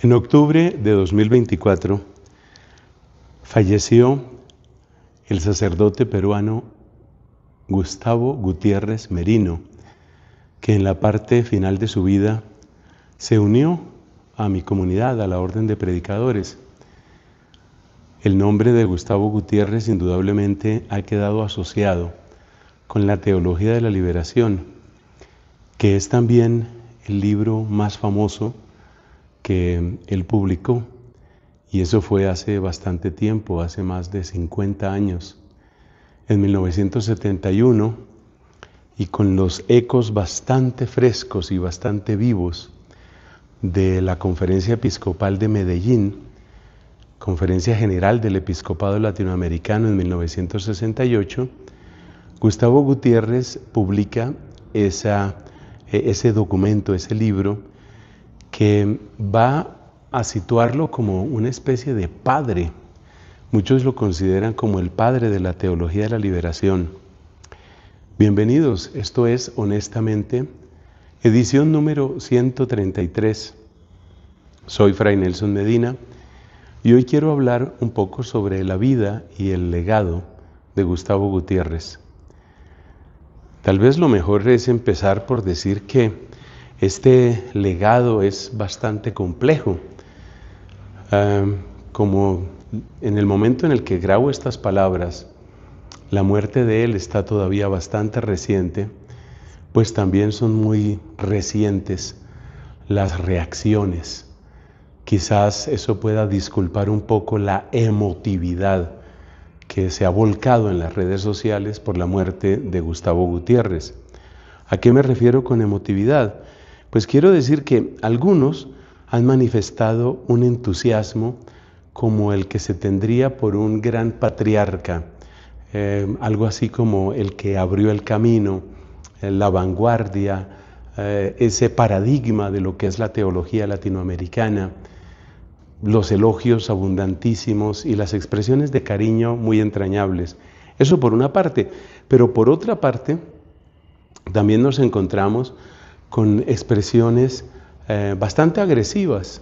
En octubre de 2024 falleció el sacerdote peruano Gustavo Gutiérrez Merino, que en la parte final de su vida se unió a mi comunidad, a la Orden de Predicadores. El nombre de Gustavo Gutiérrez indudablemente ha quedado asociado con la teología de la liberación, que es también el libro más famoso que él publicó, y eso fue hace bastante tiempo, hace más de 50 años, en 1971, y con los ecos bastante frescos y bastante vivos de la Conferencia Episcopal de Medellín, Conferencia General del Episcopado Latinoamericano en 1968, Gustavo Gutiérrez publica e-, ese documento, ese libro, que va a situarlo como una especie de padre. Muchos lo consideran como el padre de la teología de la liberación. Bienvenidos, esto es Honestamente, edición número 133. Soy Fray Nelson Medina y hoy quiero hablar un poco sobre la vida y el legado de Gustavo Gutiérrez. Tal vez lo mejor es empezar por decir que este legado es bastante complejo. como en el momento en el que grabo estas palabras, la muerte de él está todavía bastante reciente, pues también son muy recientes las reacciones. Quizás eso pueda disculpar un poco la emotividad que se ha volcado en las redes sociales por la muerte de Gustavo Gutiérrez. ¿A qué me refiero con emotividad? Pues quiero decir que algunos han manifestado un entusiasmo como el que se tendría por un gran patriarca, eh, algo así como el que abrió el camino, eh, la vanguardia, eh, ese paradigma de lo que es la teología latinoamericana, los elogios abundantísimos y las expresiones de cariño muy entrañables. Eso por una parte, pero por otra parte, también nos encontramos con expresiones eh, bastante agresivas,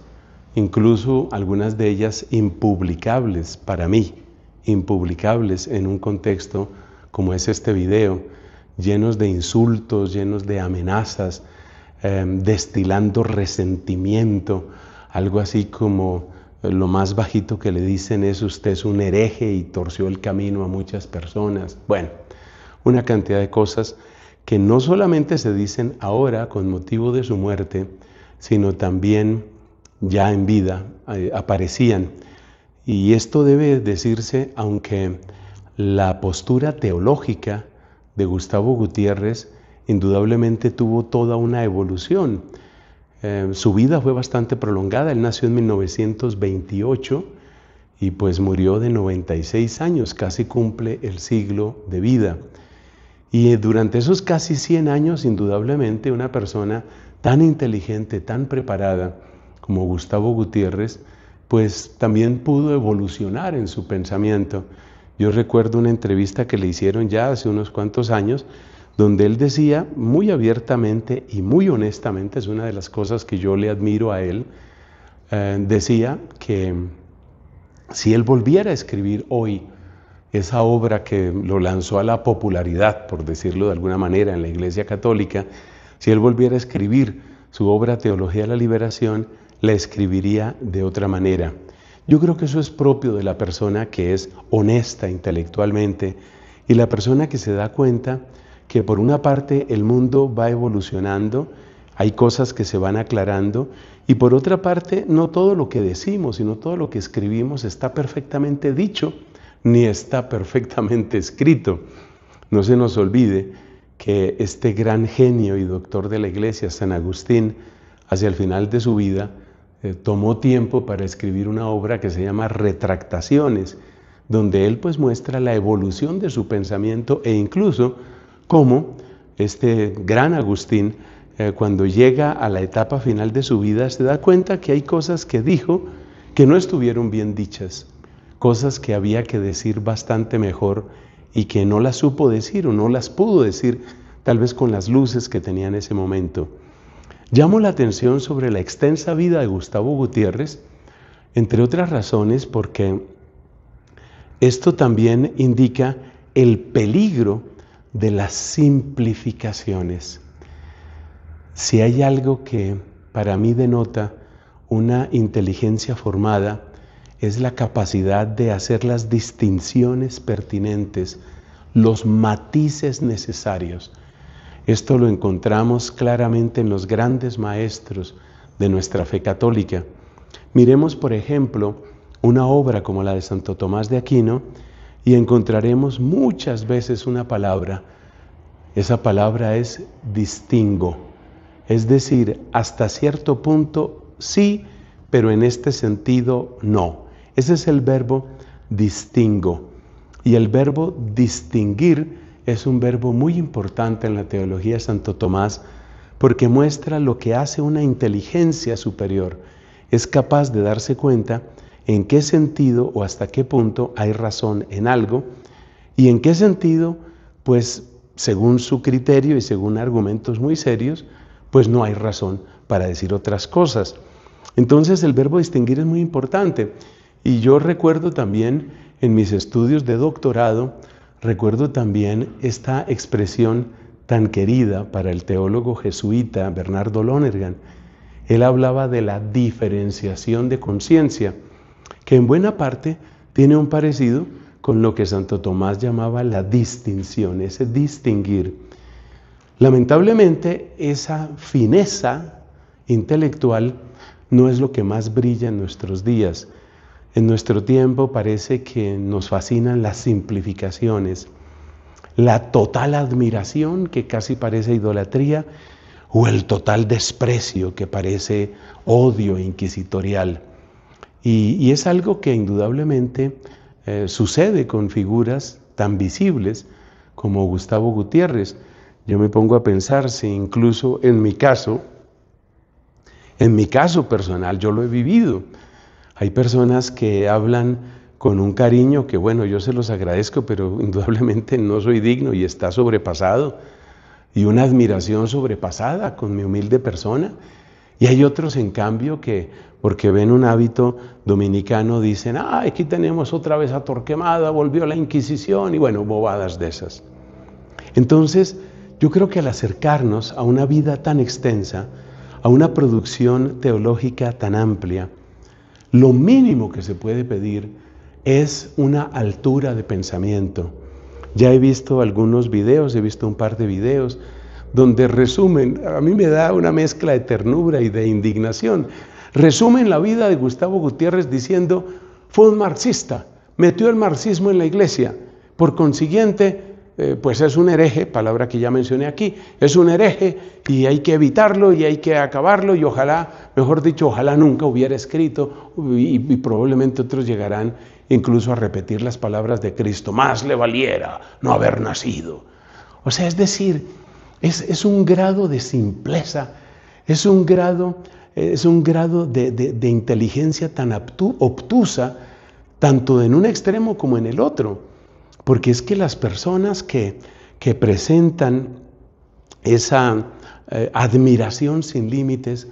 incluso algunas de ellas impublicables para mí, impublicables en un contexto como es este video, llenos de insultos, llenos de amenazas, eh, destilando resentimiento, algo así como eh, lo más bajito que le dicen es usted es un hereje y torció el camino a muchas personas. Bueno, una cantidad de cosas que no solamente se dicen ahora con motivo de su muerte, sino también ya en vida eh, aparecían. Y esto debe decirse aunque la postura teológica de Gustavo Gutiérrez indudablemente tuvo toda una evolución. Eh, su vida fue bastante prolongada, él nació en 1928 y pues murió de 96 años, casi cumple el siglo de vida. Y durante esos casi 100 años, indudablemente, una persona tan inteligente, tan preparada como Gustavo Gutiérrez, pues también pudo evolucionar en su pensamiento. Yo recuerdo una entrevista que le hicieron ya hace unos cuantos años, donde él decía muy abiertamente y muy honestamente, es una de las cosas que yo le admiro a él, eh, decía que si él volviera a escribir hoy esa obra que lo lanzó a la popularidad, por decirlo de alguna manera, en la Iglesia Católica, si él volviera a escribir su obra Teología de la Liberación, la escribiría de otra manera. Yo creo que eso es propio de la persona que es honesta intelectualmente y la persona que se da cuenta que por una parte el mundo va evolucionando, hay cosas que se van aclarando y por otra parte no todo lo que decimos, sino todo lo que escribimos está perfectamente dicho ni está perfectamente escrito. No se nos olvide que este gran genio y doctor de la iglesia, San Agustín, hacia el final de su vida, eh, tomó tiempo para escribir una obra que se llama Retractaciones, donde él pues muestra la evolución de su pensamiento e incluso cómo este gran Agustín, eh, cuando llega a la etapa final de su vida, se da cuenta que hay cosas que dijo que no estuvieron bien dichas cosas que había que decir bastante mejor y que no las supo decir o no las pudo decir, tal vez con las luces que tenía en ese momento. Llamo la atención sobre la extensa vida de Gustavo Gutiérrez, entre otras razones porque esto también indica el peligro de las simplificaciones. Si hay algo que para mí denota una inteligencia formada, es la capacidad de hacer las distinciones pertinentes, los matices necesarios. Esto lo encontramos claramente en los grandes maestros de nuestra fe católica. Miremos, por ejemplo, una obra como la de Santo Tomás de Aquino y encontraremos muchas veces una palabra. Esa palabra es distingo. Es decir, hasta cierto punto sí, pero en este sentido no. Ese es el verbo distingo. Y el verbo distinguir es un verbo muy importante en la teología de Santo Tomás porque muestra lo que hace una inteligencia superior. Es capaz de darse cuenta en qué sentido o hasta qué punto hay razón en algo y en qué sentido, pues según su criterio y según argumentos muy serios, pues no hay razón para decir otras cosas. Entonces el verbo distinguir es muy importante. Y yo recuerdo también en mis estudios de doctorado, recuerdo también esta expresión tan querida para el teólogo jesuita Bernardo Lonergan. Él hablaba de la diferenciación de conciencia, que en buena parte tiene un parecido con lo que Santo Tomás llamaba la distinción, ese distinguir. Lamentablemente, esa fineza intelectual no es lo que más brilla en nuestros días. En nuestro tiempo parece que nos fascinan las simplificaciones, la total admiración que casi parece idolatría o el total desprecio que parece odio inquisitorial. Y, es algo que indudablemente eh, sucede con figuras tan visibles como Gustavo Gutiérrez. Yo me pongo a pensar si incluso en mi caso, en mi caso personal, yo lo he vivido. Hay personas que hablan con un cariño que, bueno, yo se los agradezco, pero indudablemente no soy digno y está sobrepasado. Y una admiración sobrepasada con mi humilde persona. Y hay otros, en cambio, que porque ven un hábito dominicano dicen, ah, aquí tenemos otra vez a Torquemada, volvió la Inquisición y bueno, bobadas de esas. Entonces, yo creo que al acercarnos a una vida tan extensa, a una producción teológica tan amplia, lo mínimo que se puede pedir es una altura de pensamiento. Ya he visto algunos videos, he visto un par de videos donde resumen, a mí me da una mezcla de ternura y de indignación, resumen la vida de Gustavo Gutiérrez diciendo, fue un marxista, metió el marxismo en la iglesia, por consiguiente eh, pues es un hereje, palabra que ya mencioné aquí, es un hereje y hay que evitarlo y hay que acabarlo y ojalá, mejor dicho, ojalá nunca hubiera escrito y, probablemente otros llegarán incluso a repetir las palabras de Cristo, más le valiera no haber nacido. O sea, es decir, es, un grado de simpleza, es un grado, es un grado de inteligencia tan obtusa, tanto en un extremo como en el otro porque es que las personas que, presentan esa eh, admiración sin límites,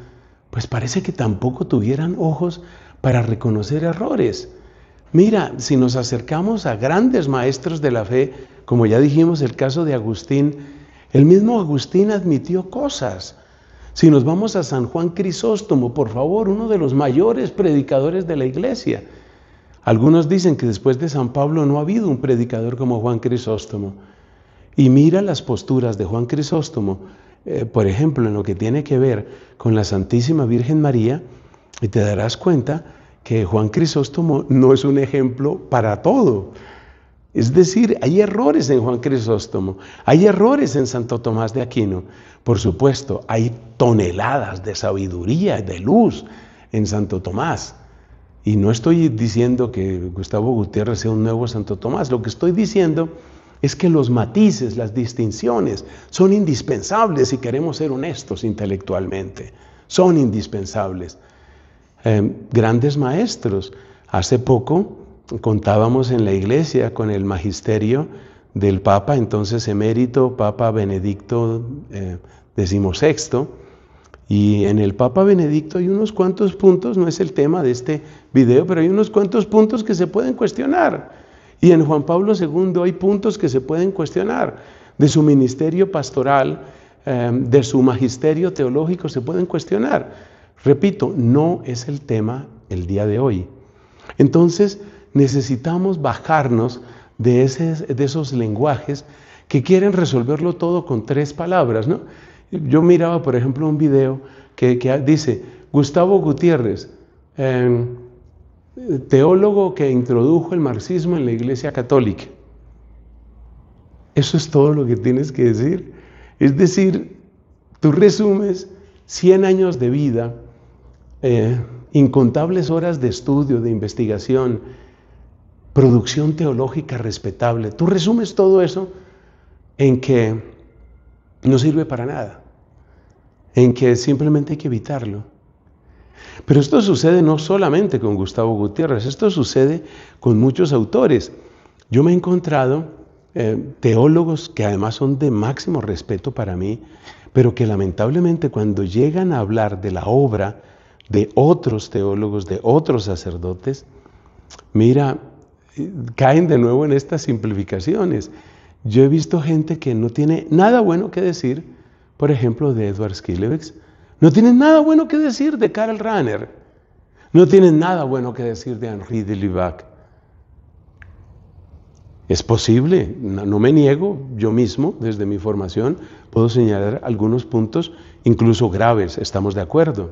pues parece que tampoco tuvieran ojos para reconocer errores. Mira, si nos acercamos a grandes maestros de la fe, como ya dijimos el caso de Agustín, el mismo Agustín admitió cosas. Si nos vamos a San Juan Crisóstomo, por favor, uno de los mayores predicadores de la iglesia, algunos dicen que después de San Pablo no ha habido un predicador como Juan Crisóstomo. Y mira las posturas de Juan Crisóstomo, eh, por ejemplo, en lo que tiene que ver con la Santísima Virgen María, y te darás cuenta que Juan Crisóstomo no es un ejemplo para todo. Es decir, hay errores en Juan Crisóstomo, hay errores en Santo Tomás de Aquino. Por supuesto, hay toneladas de sabiduría, de luz en Santo Tomás. Y no estoy diciendo que Gustavo Gutiérrez sea un nuevo Santo Tomás, lo que estoy diciendo es que los matices, las distinciones son indispensables si queremos ser honestos intelectualmente, son indispensables. Em, grandes maestros, hace poco contábamos en la iglesia con el magisterio del Papa, entonces emérito, Papa Benedicto eh, XVI, y en el Papa Benedicto hay unos cuantos puntos, no es el tema de este video, pero hay unos cuantos puntos que se pueden cuestionar. Y en Juan Pablo II hay puntos que se pueden cuestionar. De su ministerio pastoral, em, de su magisterio teológico se pueden cuestionar. Repito, no es el tema el día de hoy. Entonces necesitamos bajarnos de, de esos lenguajes que quieren resolverlo todo con tres palabras, ¿no? Yo miraba, por ejemplo, un video que, dice, Gustavo Gutiérrez, em, teólogo que introdujo el marxismo en la Iglesia Católica. Eso es todo lo que tienes que decir. Es decir, tú resumes 100 años de vida, eh, incontables horas de estudio, de investigación, producción teológica respetable. Tú resumes todo eso en que no sirve para nada en que simplemente hay que evitarlo. Pero esto sucede no solamente con Gustavo Gutiérrez, esto sucede con muchos autores. Yo me he encontrado eh, teólogos que además son de máximo respeto para mí, pero que lamentablemente cuando llegan a hablar de la obra de otros teólogos, de otros sacerdotes, mira, caen de nuevo en estas simplificaciones. Yo he visto gente que no tiene nada bueno que decir por ejemplo, de Edward Skilevex. no tienen nada bueno que decir de Karl Rahner. No tienen nada bueno que decir de Henri de Lubac. Es posible, no, me niego, yo mismo, desde mi formación, puedo señalar algunos puntos, incluso graves, estamos de acuerdo.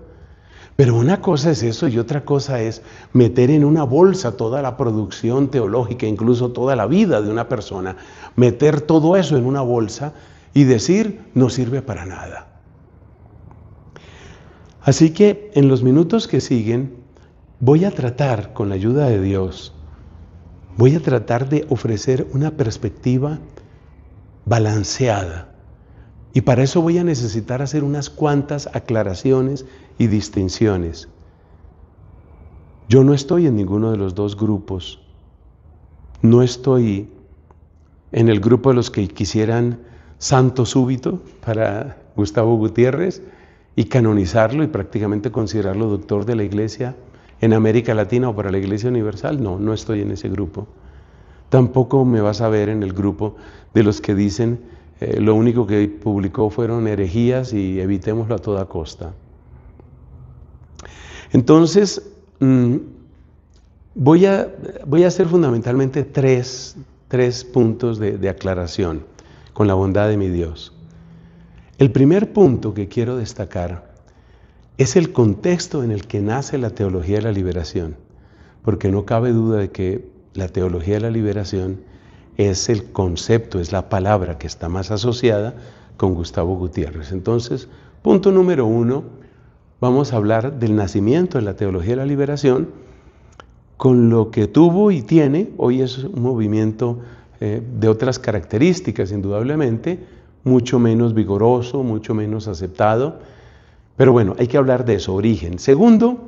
Pero una cosa es eso y otra cosa es meter en una bolsa toda la producción teológica, incluso toda la vida de una persona, meter todo eso en una bolsa y decir no sirve para nada. Así que en los minutos que siguen voy a tratar, con la ayuda de Dios, voy a tratar de ofrecer una perspectiva balanceada. Y para eso voy a necesitar hacer unas cuantas aclaraciones y distinciones. Yo no estoy en ninguno de los dos grupos. No estoy en el grupo de los que quisieran santo súbito para Gustavo Gutiérrez y canonizarlo y prácticamente considerarlo doctor de la Iglesia en América Latina o para la Iglesia Universal. No, no estoy en ese grupo. Tampoco me vas a ver en el grupo de los que dicen eh, lo único que publicó fueron herejías y evitémoslo a toda costa. Entonces, mm, voy, a, voy, a, hacer fundamentalmente tres, puntos de, de aclaración con la bondad de mi Dios. El primer punto que quiero destacar es el contexto en el que nace la teología de la liberación, porque no cabe duda de que la teología de la liberación es el concepto, es la palabra que está más asociada con Gustavo Gutiérrez. Entonces, punto número uno, vamos a hablar del nacimiento de la teología de la liberación con lo que tuvo y tiene, hoy es un movimiento eh, de otras características, indudablemente, mucho menos vigoroso, mucho menos aceptado. Pero bueno, hay que hablar de su origen. Segundo,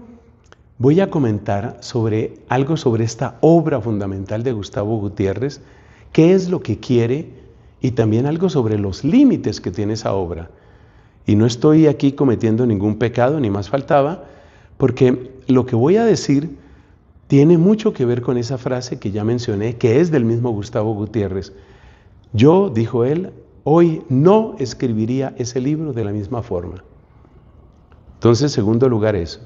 voy a comentar sobre algo sobre esta obra fundamental de Gustavo Gutiérrez, qué es lo que quiere y también algo sobre los límites que tiene esa obra. Y no estoy aquí cometiendo ningún pecado, ni más faltaba, porque lo que voy a decir tiene mucho que ver con esa frase que ya mencioné, que es del mismo Gustavo Gutiérrez. Yo, dijo él, hoy no escribiría ese libro de la misma forma. Entonces, segundo lugar, eso.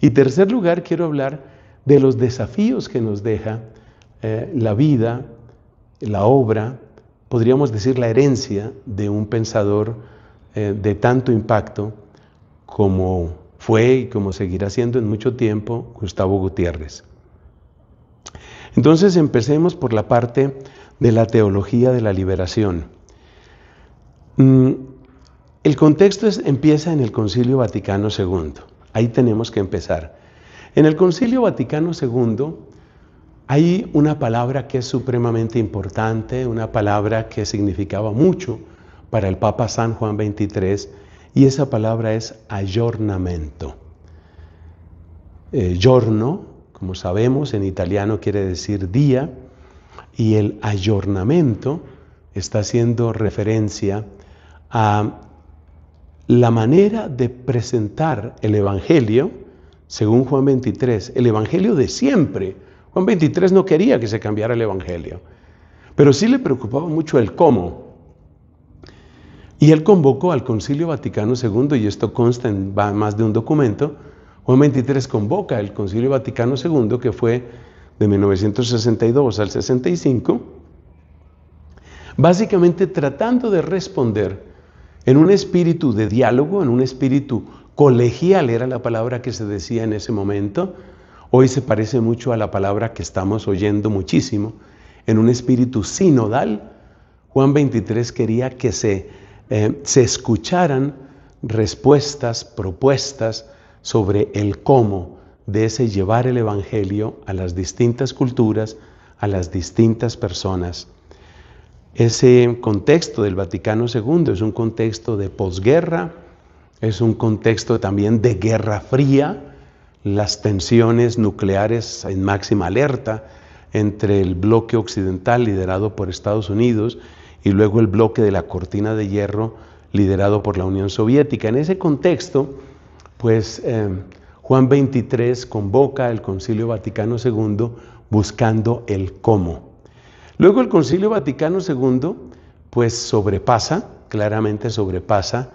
Y tercer lugar, quiero hablar de los desafíos que nos deja eh, la vida, la obra, podríamos decir la herencia de un pensador eh, de tanto impacto como fue y como seguirá siendo en mucho tiempo Gustavo Gutiérrez. Entonces empecemos por la parte de la teología de la liberación. Mm, el contexto empieza en el Concilio Vaticano II. Ahí tenemos que empezar. En el Concilio Vaticano II hay una palabra que es supremamente importante, una palabra que significaba mucho para el Papa San Juan XXIII, y esa palabra es ayornamento. Eh, como sabemos, en italiano quiere decir día y el ayornamiento está haciendo referencia a la manera de presentar el Evangelio, según Juan 23, el Evangelio de siempre. Juan 23 no quería que se cambiara el Evangelio, pero sí le preocupaba mucho el cómo. Y él convocó al Concilio Vaticano II, y esto consta en más de un documento, Juan 23 convoca el Concilio Vaticano II, que fue de 1962 al 65, básicamente tratando de responder en un espíritu de diálogo, en un espíritu colegial, era la palabra que se decía en ese momento, hoy se parece mucho a la palabra que estamos oyendo muchísimo, en un espíritu sinodal, Juan 23 quería que se, eh, se escucharan respuestas, propuestas, sobre el cómo de ese llevar el Evangelio a las distintas culturas, a las distintas personas. Ese contexto del Vaticano II es un contexto de posguerra, es un contexto también de guerra fría, las tensiones nucleares en máxima alerta entre el bloque occidental liderado por Estados Unidos y luego el bloque de la cortina de hierro liderado por la Unión Soviética. En ese contexto, pues eh, Juan 23 convoca el Concilio Vaticano II buscando el cómo. Luego el Concilio Vaticano II pues sobrepasa, claramente sobrepasa,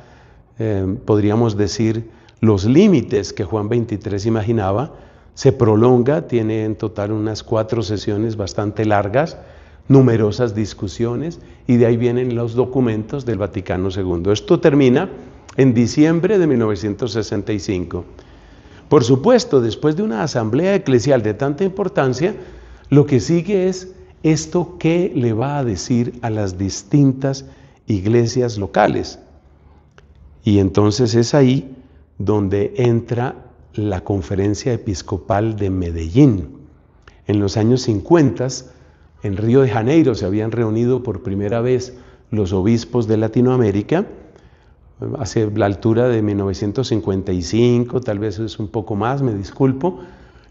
eh, podríamos decir, los límites que Juan 23 imaginaba, se prolonga, tiene en total unas cuatro sesiones bastante largas, numerosas discusiones, y de ahí vienen los documentos del Vaticano II. Esto termina en diciembre de 1965. Por supuesto, después de una asamblea eclesial de tanta importancia, lo que sigue es esto que le va a decir a las distintas iglesias locales. Y entonces es ahí donde entra la conferencia episcopal de Medellín. En los años 50, en Río de Janeiro se habían reunido por primera vez los obispos de Latinoamérica hacia la altura de 1955, tal vez es un poco más, me disculpo.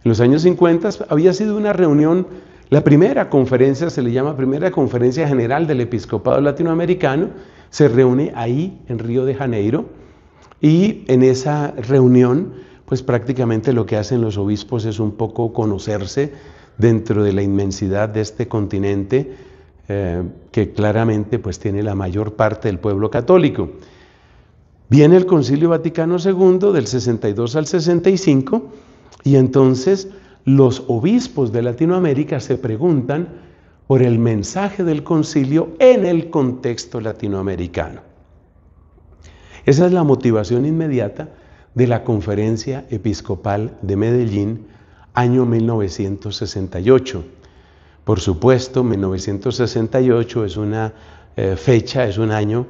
En los años 50 había sido una reunión, la primera conferencia, se le llama primera conferencia general del episcopado latinoamericano, se reúne ahí en Río de Janeiro y en esa reunión pues prácticamente lo que hacen los obispos es un poco conocerse dentro de la inmensidad de este continente eh, que claramente pues tiene la mayor parte del pueblo católico. Viene el Concilio Vaticano II del 62 al 65 y entonces los obispos de Latinoamérica se preguntan por el mensaje del concilio en el contexto latinoamericano. Esa es la motivación inmediata de la Conferencia Episcopal de Medellín, año 1968. Por supuesto, 1968 es una eh, fecha, es un año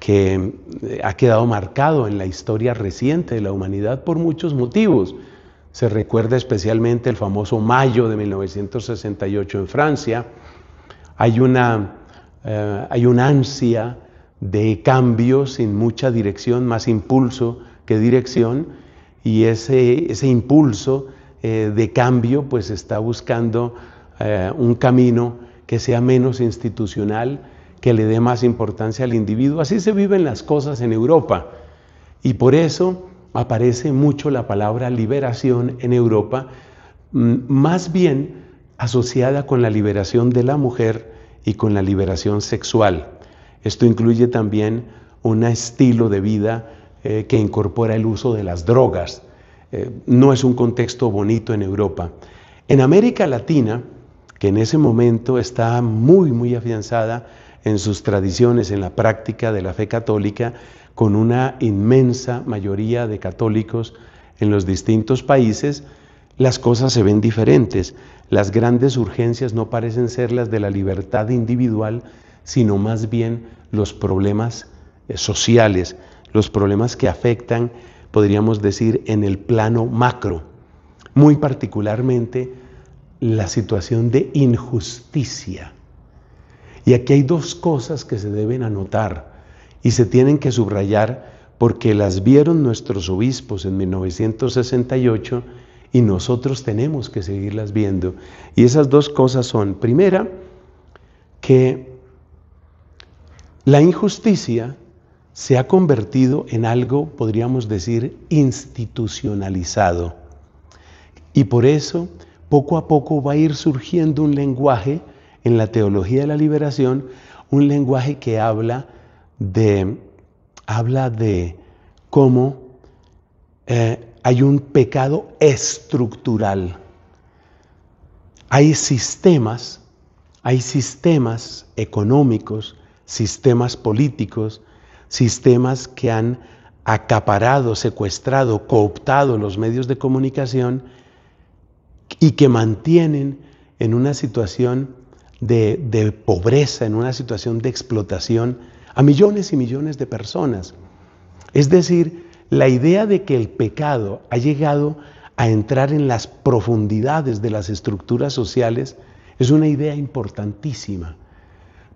que eh, ha quedado marcado en la historia reciente de la humanidad por muchos motivos. Se recuerda especialmente el famoso mayo de 1968 en Francia. Hay, una, eh, hay ansia de cambio sin mucha dirección, más impulso que dirección, y ese, impulso eh, de cambio pues está buscando un camino que sea menos institucional, que le dé más importancia al individuo. Así se viven las cosas en Europa. Y por eso aparece mucho la palabra liberación en Europa, mm, más bien asociada con la liberación de la mujer y con la liberación sexual. Esto incluye también un estilo de vida eh, que incorpora el uso de las drogas. Eh, no es un contexto bonito en Europa. En América Latina, que en ese momento está muy, muy afianzada, en sus tradiciones, en la práctica de la fe católica, con una inmensa mayoría de católicos en los distintos países, las cosas se ven diferentes. Las grandes urgencias no parecen ser las de la libertad individual, sino más bien los problemas eh, sociales, los problemas que afectan, podríamos decir, en el plano macro, muy particularmente la situación de injusticia y aquí hay dos cosas que se deben anotar y se tienen que subrayar porque las vieron nuestros obispos en 1968 y nosotros tenemos que seguirlas viendo. Y esas dos cosas son, primera, que la injusticia se ha convertido en algo, podríamos decir, institucionalizado. Y por eso, poco a poco va a ir surgiendo un lenguaje en la teología de la liberación un lenguaje que habla de, habla de cómo eh, hay un pecado estructural. Hay sistemas, hay sistemas económicos, sistemas políticos, sistemas que han acaparado, secuestrado, cooptado los medios de comunicación y que mantienen en una situación de, pobreza, en una situación de explotación a millones y millones de personas. Es decir, la idea de que el pecado ha llegado a entrar en las profundidades de las estructuras sociales es una idea importantísima,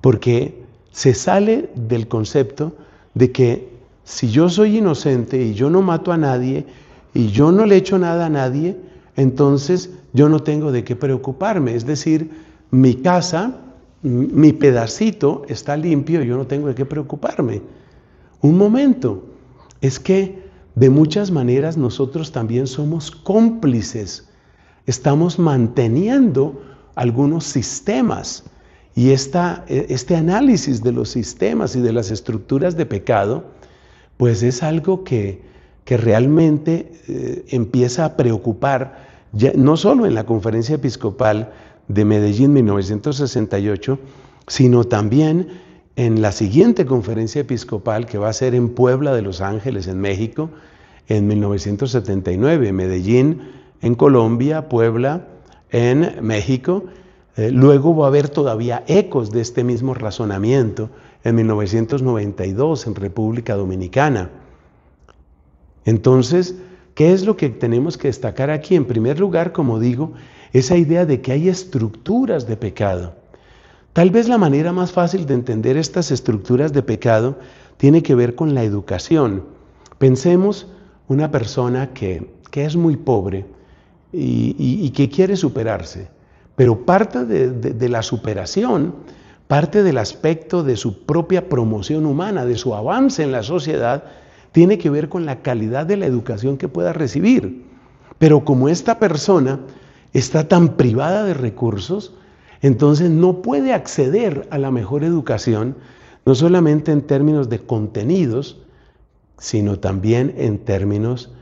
porque se sale del concepto de que si yo soy inocente y yo no mato a nadie y yo no le echo nada a nadie, entonces yo no tengo de qué preocuparme. Es decir, mi casa, mi pedacito está limpio yo no tengo de qué preocuparme. Un momento, es que de muchas maneras nosotros también somos cómplices. Estamos manteniendo algunos sistemas y e, este análisis de los sistemas y de las estructuras de pecado, pues es algo que, realmente eh, empieza a preocupar, no solo en la conferencia episcopal, de Medellín 1968, sino también en la siguiente conferencia episcopal que va a ser en Puebla de Los Ángeles, en México, en 1979, Medellín, en Colombia, Puebla, en México. Eh, luego va a haber todavía ecos de este mismo razonamiento en 1992 en República Dominicana. Entonces, ¿qué es lo que tenemos que destacar aquí? En primer lugar, como digo, esa idea de que hay estructuras de pecado. Tal vez la manera más fácil de entender estas estructuras de pecado tiene que ver con la educación. Pensemos una persona que, que es muy pobre y, que quiere superarse, pero parte de la superación parte del aspecto de su propia promoción humana, de su avance en la sociedad, tiene que ver con la calidad de la educación que pueda recibir. Pero como esta persona está tan privada de recursos, entonces no puede acceder a la mejor educación, no solamente en términos de contenidos, sino también en términos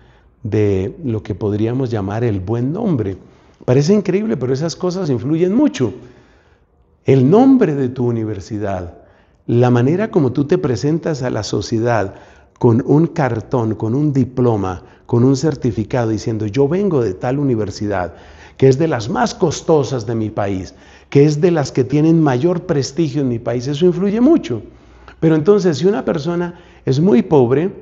de lo que podríamos llamar el buen nombre. Parece increíble, pero esas cosas influyen mucho. El nombre de tu universidad, la manera como tú te presentas a la sociedad con un cartón, con un diploma, con un certificado diciendo yo vengo de tal universidad, que es de las más costosas de mi país, que es de las que tienen mayor prestigio en mi país, eso influye mucho. Pero entonces, si una persona es muy pobre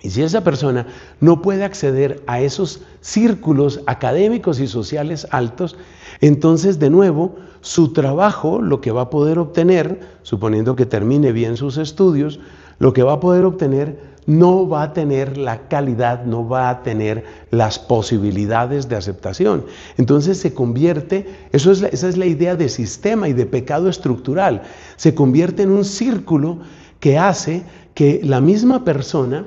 y si esa persona no puede acceder a esos círculos académicos y sociales altos, entonces de nuevo su trabajo, lo que va a poder obtener, suponiendo que termine bien sus estudios, lo que va a poder obtener no va a tener la calidad, no va a tener las posibilidades de aceptación. Entonces se convierte, esa es la idea de sistema y de pecado estructural, se convierte en un círculo que hace que la misma persona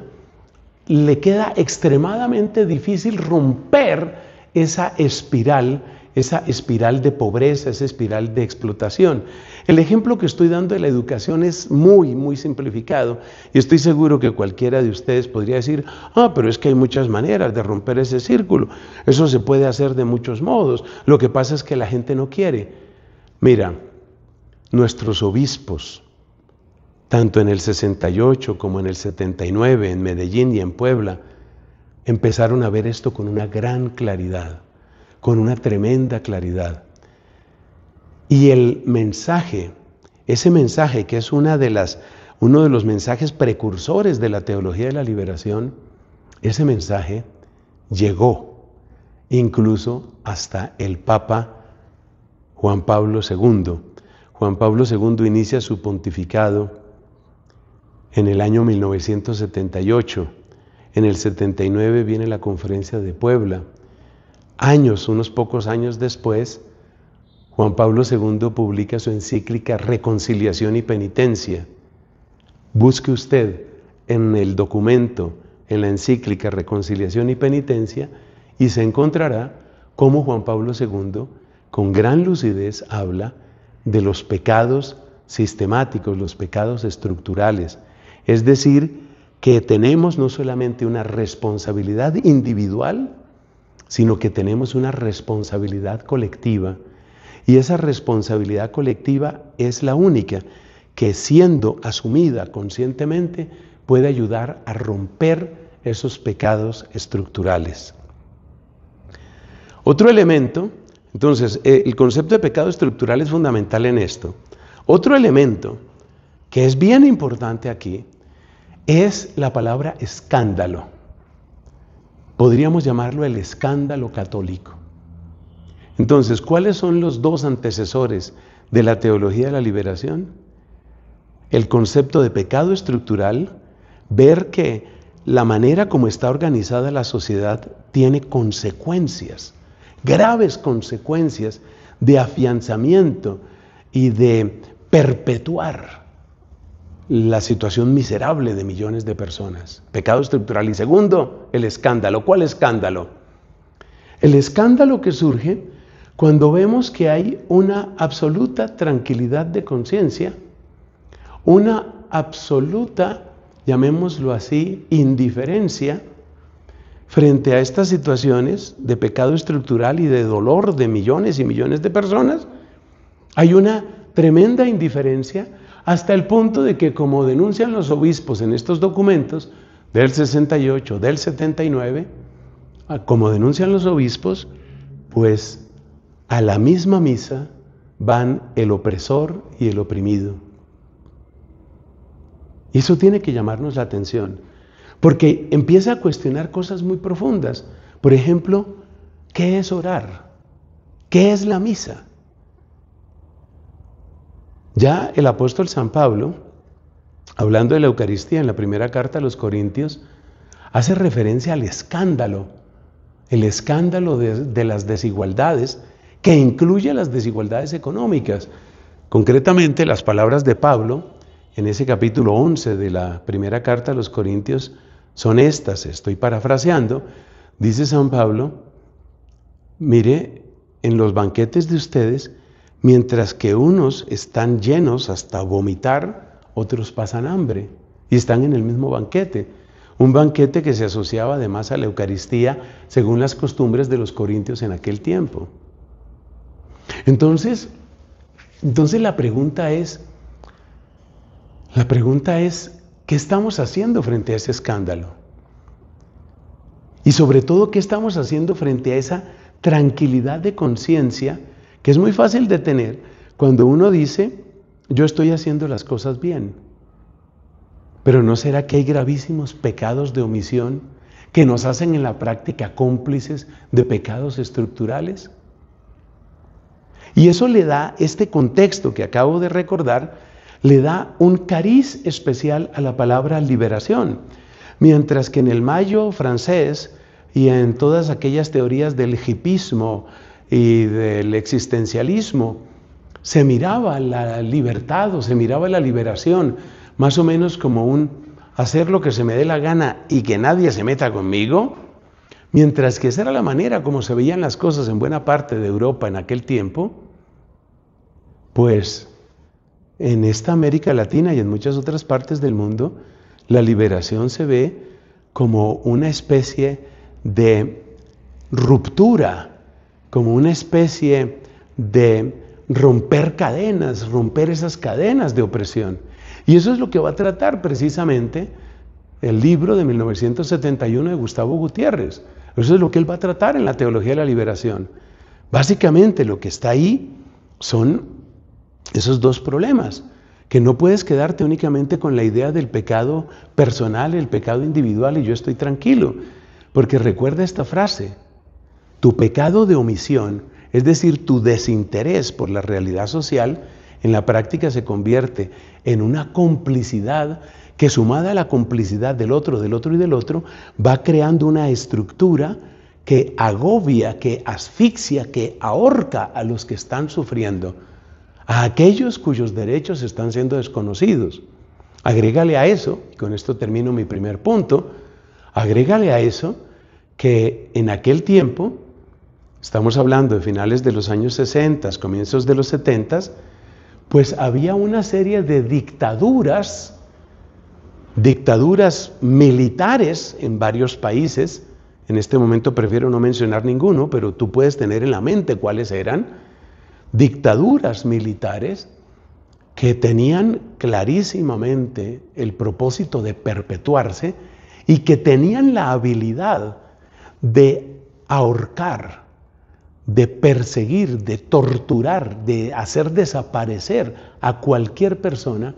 le queda extremadamente difícil romper esa espiral esa espiral de pobreza, esa espiral de explotación. El ejemplo que estoy dando de la educación es muy, muy simplificado y estoy seguro que cualquiera de ustedes podría decir, ah, pero es que hay muchas maneras de romper ese círculo, eso se puede hacer de muchos modos, lo que pasa es que la gente no quiere. Mira, nuestros obispos, tanto en el 68 como en el 79, en Medellín y en Puebla, empezaron a ver esto con una gran claridad con una tremenda claridad. Y el mensaje, ese mensaje que es una de las, uno de los mensajes precursores de la teología de la liberación, ese mensaje llegó incluso hasta el Papa Juan Pablo II. Juan Pablo II inicia su pontificado en el año 1978. En el 79 viene la conferencia de Puebla años, unos pocos años después, Juan Pablo II publica su encíclica Reconciliación y Penitencia. Busque usted en el documento, en la encíclica Reconciliación y Penitencia, y se encontrará cómo Juan Pablo II, con gran lucidez, habla de los pecados sistemáticos, los pecados estructurales. Es decir, que tenemos no solamente una responsabilidad individual, sino que tenemos una responsabilidad colectiva. Y esa responsabilidad colectiva es la única que siendo asumida conscientemente puede ayudar a romper esos pecados estructurales. Otro elemento, entonces, eh, el concepto de pecado estructural es fundamental en esto. Otro elemento que es bien importante aquí es la palabra escándalo. Podríamos llamarlo el escándalo católico. Entonces, ¿cuáles son los dos antecesores de la teología de la liberación? El concepto de pecado estructural, ver que la manera como está organizada la sociedad tiene consecuencias, graves consecuencias de afianzamiento y de perpetuar la situación miserable de millones de personas. Pecado estructural. Y segundo, el escándalo. ¿Cuál escándalo? El escándalo que surge cuando vemos que hay una absoluta tranquilidad de conciencia, una absoluta, llamémoslo así, indiferencia frente a estas situaciones de pecado estructural y de dolor de millones y millones de personas, hay una tremenda indiferencia hasta el punto de que, como denuncian los obispos en estos documentos del 68, del 79, ah, como denuncian los obispos, pues a la misma misa van el opresor y el oprimido. Y eso tiene que llamarnos la atención, porque empieza a cuestionar cosas muy profundas. Por ejemplo, ¿qué es orar? ¿Qué es la misa? Ya el apóstol San Pablo, hablando de la Eucaristía en la primera carta a los Corintios, hace referencia al escándalo, el escándalo de, las desigualdades, que incluye las desigualdades económicas. Concretamente, las palabras de Pablo en ese capítulo 11 de la primera carta a los Corintios son estas, estoy parafraseando, dice San Pablo, mire, en los banquetes de ustedes, mientras que unos están llenos hasta vomitar, otros pasan hambre y están en el mismo banquete. Un banquete que se asociaba además a la Eucaristía según las costumbres de los corintios en aquel tiempo. Entonces, entonces la pregunta es, la pregunta es, ¿qué estamos haciendo frente a ese escándalo? Y sobre todo, ¿qué estamos haciendo frente a esa tranquilidad de conciencia que es muy fácil de tener cuando uno dice, yo estoy haciendo las cosas bien. Pero ¿no será que hay gravísimos pecados de omisión que nos hacen en la práctica cómplices de pecados estructurales? Y eso le da, este contexto que acabo de recordar, le da un cariz especial a la palabra liberación. Mientras que en el mayo francés y en todas aquellas teorías del hipismo, y del existencialismo, se miraba la libertad o se miraba la liberación, más o menos como un hacer lo que se me dé la gana y que nadie se meta conmigo, mientras que esa era la manera como se veían las cosas en buena parte de Europa en aquel tiempo, pues en esta América Latina y en muchas otras partes del mundo, la liberación se ve como una especie de ruptura como una especie de romper cadenas, romper esas cadenas de opresión. Y eso es lo que va a tratar precisamente el libro de 1971 de Gustavo Gutiérrez. Eso es lo que él va a tratar en la teología de la liberación. Básicamente lo que está ahí son esos dos problemas, que no puedes quedarte únicamente con la idea del pecado personal, el pecado individual y yo estoy tranquilo, porque recuerda esta frase, tu pecado de omisión, es decir, tu desinterés por la realidad social, en la práctica se convierte en una complicidad que sumada a la complicidad del otro, del otro y del otro, va creando una estructura que agobia, que asfixia, que ahorca a los que están sufriendo, a aquellos cuyos derechos están siendo desconocidos. Agrégale a eso, y con esto termino mi primer punto, agrégale a eso que en aquel tiempo estamos hablando de finales de los años 60, comienzos de los 70, pues había una serie de dictaduras, dictaduras militares en varios países. En este momento prefiero no mencionar ninguno, pero tú puedes tener en la mente cuáles eran. Dictaduras militares que tenían clarísimamente el propósito de perpetuarse y que tenían la habilidad de ahorcar de perseguir, de torturar, de hacer desaparecer a cualquier persona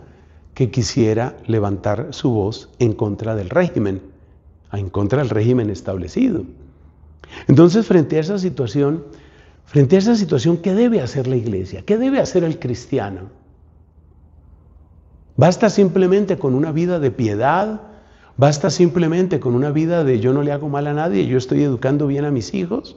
que quisiera levantar su voz en contra del régimen, en contra del régimen establecido. Entonces, frente a esa situación, frente a esa situación, ¿qué debe hacer la iglesia? ¿Qué debe hacer el cristiano? Basta simplemente con una vida de piedad, basta simplemente con una vida de yo no le hago mal a nadie, yo estoy educando bien a mis hijos.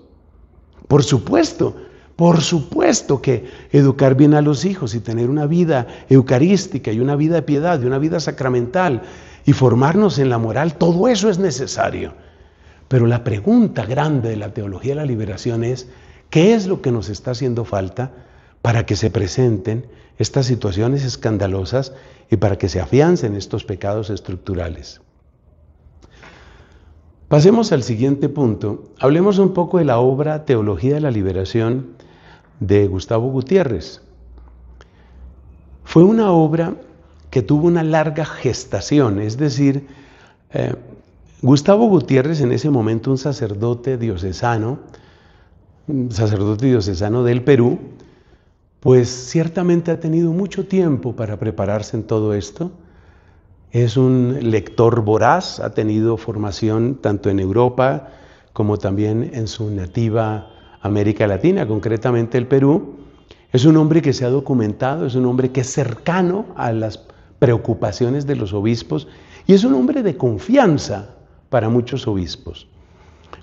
Por supuesto, por supuesto que educar bien a los hijos y tener una vida eucarística y una vida de piedad y una vida sacramental y formarnos en la moral, todo eso es necesario. Pero la pregunta grande de la teología de la liberación es, ¿qué es lo que nos está haciendo falta para que se presenten estas situaciones escandalosas y para que se afiancen estos pecados estructurales? Pasemos al siguiente punto. Hablemos un poco de la obra Teología de la Liberación de Gustavo Gutiérrez. Fue una obra que tuvo una larga gestación, es decir, eh, Gustavo Gutiérrez, en ese momento un sacerdote diocesano, un sacerdote diocesano del Perú, pues ciertamente ha tenido mucho tiempo para prepararse en todo esto es un lector voraz, ha tenido formación tanto en Europa como también en su nativa América Latina, concretamente el Perú. Es un hombre que se ha documentado, es un hombre que es cercano a las preocupaciones de los obispos y es un hombre de confianza para muchos obispos.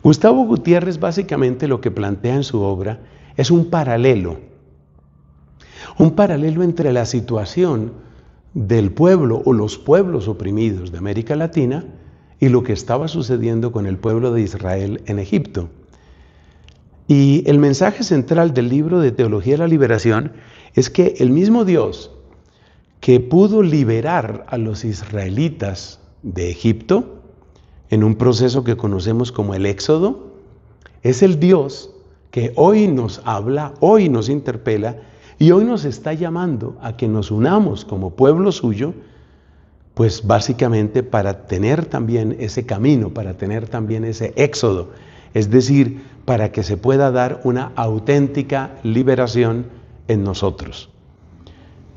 Gustavo Gutiérrez básicamente lo que plantea en su obra es un paralelo, un paralelo entre la situación del pueblo o los pueblos oprimidos de América Latina y lo que estaba sucediendo con el pueblo de Israel en Egipto. Y el mensaje central del libro de Teología de la Liberación es que el mismo Dios que pudo liberar a los israelitas de Egipto en un proceso que conocemos como el Éxodo, es el Dios que hoy nos habla, hoy nos interpela y hoy nos está llamando a que nos unamos como pueblo suyo, pues básicamente para tener también ese camino, para tener también ese éxodo, es decir, para que se pueda dar una auténtica liberación en nosotros.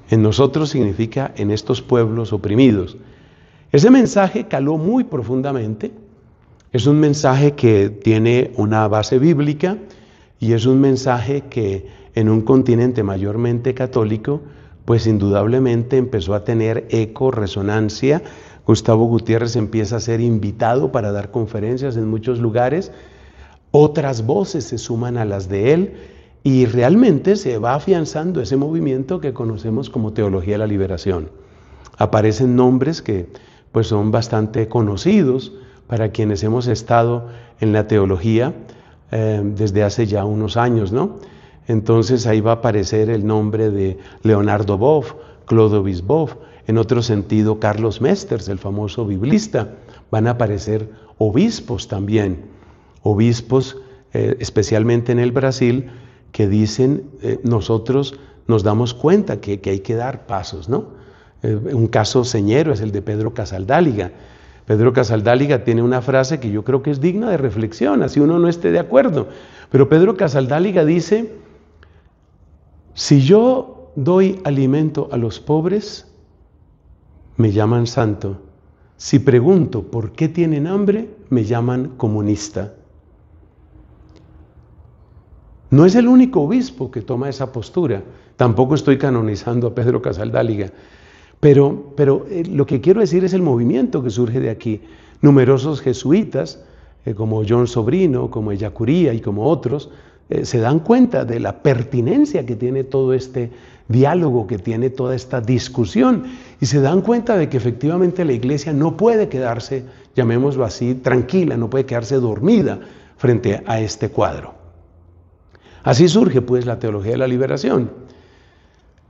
En nosotros significa en estos pueblos oprimidos. Ese mensaje caló muy profundamente, es un mensaje que tiene una base bíblica y es un mensaje que en un continente mayormente católico, pues indudablemente empezó a tener eco, resonancia. Gustavo Gutiérrez empieza a ser invitado para dar conferencias en muchos lugares. Otras voces se suman a las de él y realmente se va afianzando ese movimiento que conocemos como Teología de la Liberación. Aparecen nombres que pues son bastante conocidos para quienes hemos estado en la teología eh, desde hace ya unos años, ¿no? entonces ahí va a aparecer el nombre de Leonardo Boff, Clodovis Boff, en otro sentido Carlos Mesters, el famoso biblista. Van a aparecer obispos también, obispos eh, especialmente en el Brasil, que dicen eh, nosotros nos damos cuenta que, hay que dar pasos, ¿no? Eh, un caso señero es el de Pedro Casaldáliga. Pedro Casaldáliga tiene una frase que yo creo que es digna de reflexión, así uno no esté de acuerdo. Pero Pedro Casaldáliga dice, si yo doy alimento a los pobres, me llaman santo. Si pregunto por qué tienen hambre, me llaman comunista. No es el único obispo que toma esa postura. Tampoco estoy canonizando a Pedro Casaldáliga. Pero, pero eh, lo que quiero decir es el movimiento que surge de aquí. Numerosos jesuitas, eh, como John Sobrino, como Ellacuría y como otros, eh, se dan cuenta de la pertinencia que tiene todo este diálogo, que tiene toda esta discusión, y se dan cuenta de que efectivamente la iglesia no puede quedarse, llamémoslo así, tranquila, no puede quedarse dormida frente a este cuadro. Así surge pues la teología de la liberación.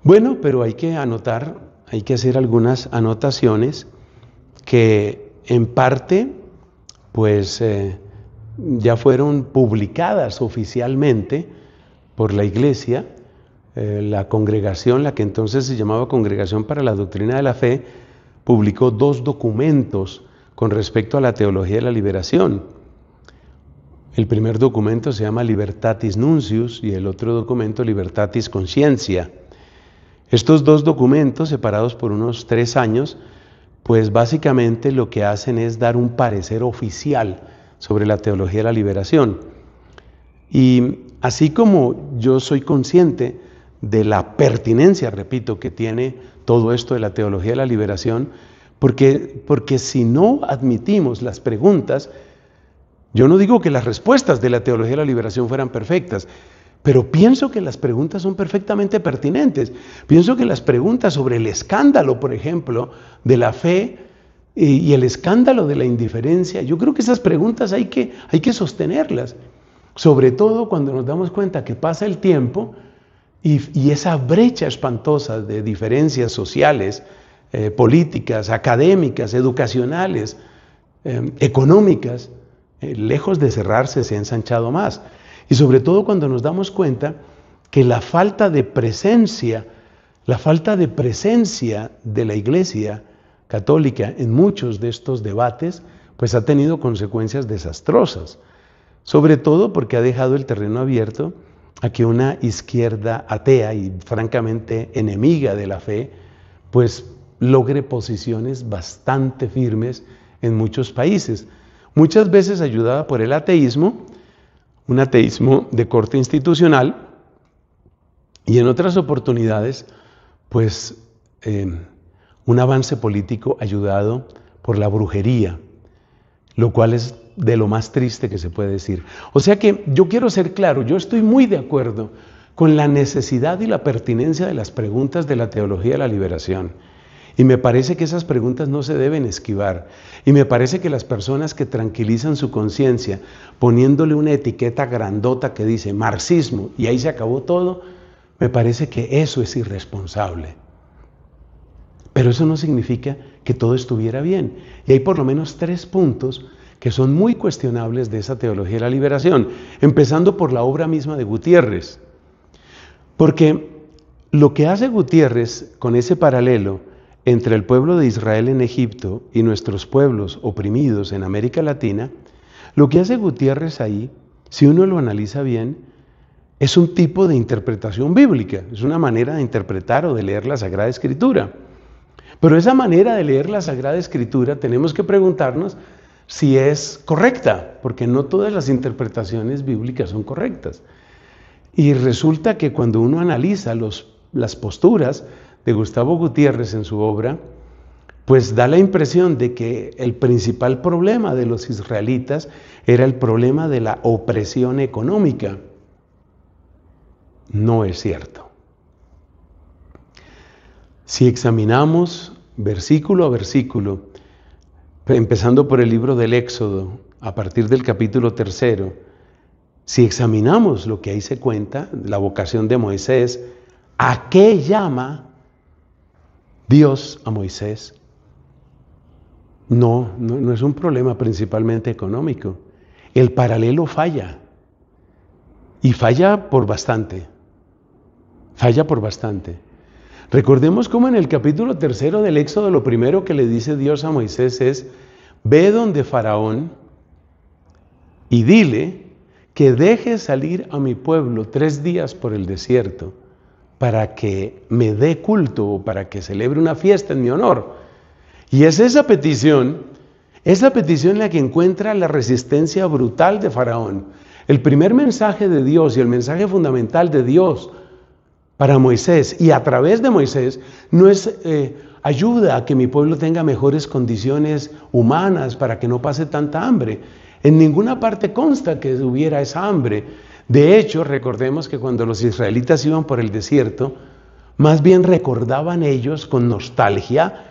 Bueno, pero hay que anotar, hay que hacer algunas anotaciones que en parte pues eh, ya fueron publicadas oficialmente por la Iglesia, eh, la congregación, la que entonces se llamaba Congregación para la Doctrina de la Fe, publicó dos documentos con respecto a la teología de la liberación. El primer documento se llama Libertatis Nuncius y el otro documento Libertatis Consciencia. Estos dos documentos, separados por unos tres años, pues básicamente lo que hacen es dar un parecer oficial sobre la teología de la liberación. Y así como yo soy consciente de la pertinencia, repito, que tiene todo esto de la teología de la liberación, porque, porque si no admitimos las preguntas, yo no digo que las respuestas de la teología de la liberación fueran perfectas, pero pienso que las preguntas son perfectamente pertinentes. Pienso que las preguntas sobre el escándalo, por ejemplo, de la fe y el escándalo de la indiferencia. Yo creo que esas preguntas hay que, hay que sostenerlas, sobre todo cuando nos damos cuenta que pasa el tiempo y, esa brecha espantosa de diferencias sociales, eh, políticas, académicas, educacionales, em, económicas, eh, lejos de cerrarse, se ha ensanchado más. Y sobre todo cuando nos damos cuenta que la falta de presencia, la falta de presencia de la iglesia, católica en muchos de estos debates, pues ha tenido consecuencias desastrosas, sobre todo porque ha dejado el terreno abierto a que una izquierda atea y francamente enemiga de la fe, pues logre posiciones bastante firmes en muchos países, muchas veces ayudada por el ateísmo, un ateísmo de corte institucional, y en otras oportunidades, pues eh, un avance político ayudado por la brujería, lo cual es de lo más triste que se puede decir. O sea que yo quiero ser claro, yo estoy muy de acuerdo con la necesidad y la pertinencia de las preguntas de la teología de la liberación. Y me parece que esas preguntas no se deben esquivar. Y me parece que las personas que tranquilizan su conciencia poniéndole una etiqueta grandota que dice marxismo y ahí se acabó todo, me parece que eso es irresponsable. Pero eso no significa que todo estuviera bien. Y hay por lo menos tres puntos que son muy cuestionables de esa teología de la liberación, empezando por la obra misma de Gutiérrez. Porque lo que hace Gutiérrez con ese paralelo entre el pueblo de Israel en Egipto y nuestros pueblos oprimidos en América Latina, lo que hace Gutiérrez ahí, si uno lo analiza bien, es un tipo de interpretación bíblica, es una manera de interpretar o de leer la Sagrada Escritura. Pero esa manera de leer la Sagrada Escritura tenemos que preguntarnos si es correcta, porque no todas las interpretaciones bíblicas son correctas. Y resulta que cuando uno analiza las posturas de Gustavo Gutiérrez en su obra, pues da la impresión de que el principal problema de los israelitas era el problema de la opresión económica. No es cierto. Si examinamos versículo a versículo, empezando por el libro del Éxodo, a partir del capítulo tercero, si examinamos lo que ahí se cuenta, la vocación de Moisés, ¿a qué llama Dios a Moisés? No, no, es un problema principalmente económico. El paralelo falla. Y falla por bastante. Falla por bastante. Recordemos cómo en el capítulo tercero del Éxodo lo primero que le dice Dios a Moisés es, ve donde Faraón y dile que deje salir a mi pueblo tres días por el desierto para que me dé culto o para que celebre una fiesta en mi honor. Y es esa petición, esa petición la que encuentra la resistencia brutal de Faraón. El primer mensaje de Dios y el mensaje fundamental de Dios para Moisés y a través de Moisés no es eh, ayuda a que mi pueblo tenga mejores condiciones humanas para que no pase tanta hambre. En ninguna parte consta que hubiera esa hambre. De hecho, recordemos que cuando los israelitas iban por el desierto, más bien recordaban ellos con nostalgia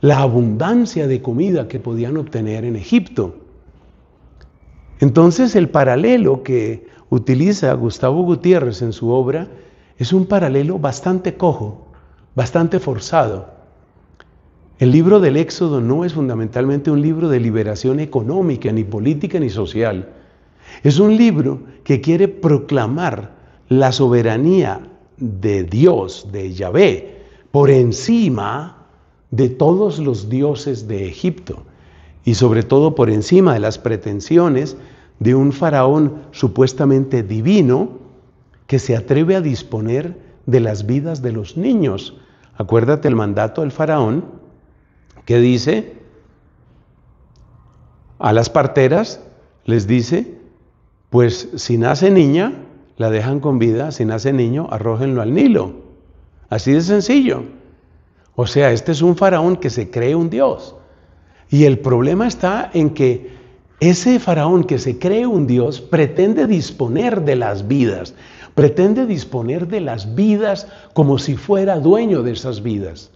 la abundancia de comida que podían obtener en Egipto. Entonces el paralelo que utiliza Gustavo Gutiérrez en su obra es un paralelo bastante cojo, bastante forzado. El libro del Éxodo no es fundamentalmente un libro de liberación económica, ni política, ni social. Es un libro que quiere proclamar la soberanía de Dios, de Yahvé, por encima de todos los dioses de Egipto y sobre todo por encima de las pretensiones de un faraón supuestamente divino que se atreve a disponer de las vidas de los niños. Acuérdate el mandato del faraón que dice a las parteras, les dice, pues si nace niña, la dejan con vida, si nace niño, arrójenlo al Nilo. Así de sencillo. O sea, este es un faraón que se cree un dios. Y el problema está en que ese faraón que se cree un dios pretende disponer de las vidas, pretende disponer de las vidas como si fuera dueño de esas vidas.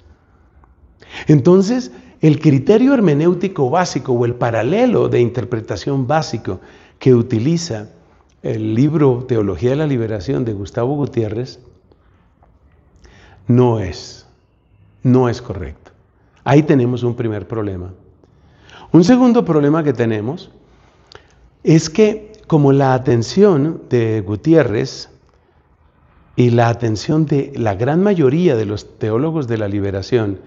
Entonces, el criterio hermenéutico básico o el paralelo de interpretación básico que utiliza el libro Teología de la Liberación de Gustavo Gutiérrez no es, no es correcto. Ahí tenemos un primer problema. Un segundo problema que tenemos es que como la atención de Gutiérrez y la atención de la gran mayoría de los teólogos de la liberación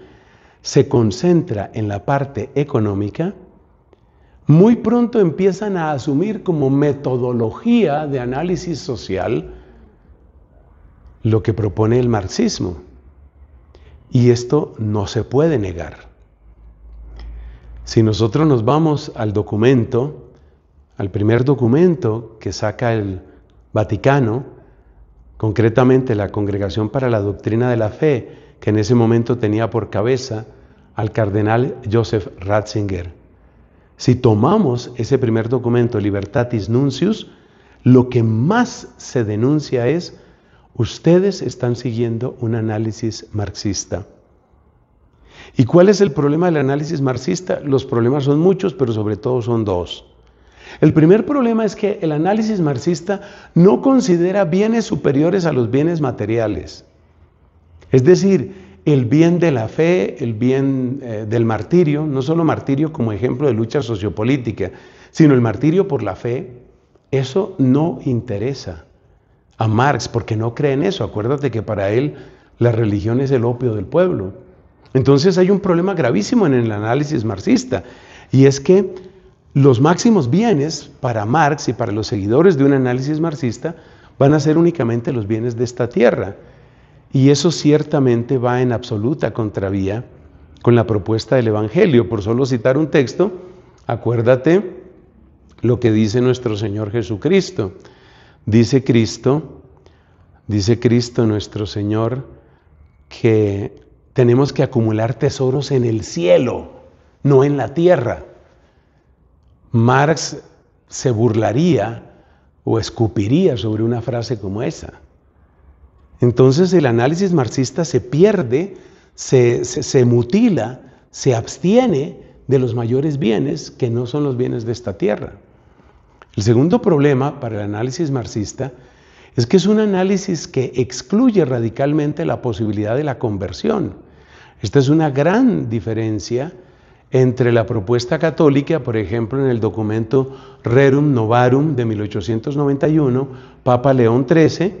se concentra en la parte económica, muy pronto empiezan a asumir como metodología de análisis social lo que propone el marxismo. Y esto no se puede negar. Si nosotros nos vamos al documento, al primer documento que saca el Vaticano, concretamente la Congregación para la Doctrina de la Fe, que en ese momento tenía por cabeza al cardenal Joseph Ratzinger. Si tomamos ese primer documento, Libertatis Nuncius, lo que más se denuncia es, ustedes están siguiendo un análisis marxista. ¿Y cuál es el problema del análisis marxista? Los problemas son muchos, pero sobre todo son dos. El primer problema es que el análisis marxista no considera bienes superiores a los bienes materiales. Es decir, el bien de la fe, el bien eh, del martirio, no solo martirio como ejemplo de lucha sociopolítica, sino el martirio por la fe, eso no interesa a Marx porque no cree en eso. Acuérdate que para él la religión es el opio del pueblo. Entonces hay un problema gravísimo en el análisis marxista y es que los máximos bienes para Marx y para los seguidores de un análisis marxista van a ser únicamente los bienes de esta tierra. Y eso ciertamente va en absoluta contravía con la propuesta del Evangelio. Por solo citar un texto, acuérdate lo que dice nuestro Señor Jesucristo. Dice Cristo, dice Cristo nuestro Señor, que tenemos que acumular tesoros en el cielo, no en la tierra. Marx se burlaría o escupiría sobre una frase como esa. Entonces el análisis marxista se pierde, se, mutila, se abstiene de los mayores bienes que no son los bienes de esta tierra. El segundo problema para el análisis marxista es que es un análisis que excluye radicalmente la posibilidad de la conversión. Esta es una gran diferencia entre la propuesta católica, por ejemplo, en el documento Rerum Novarum de 1891, Papa León XIII,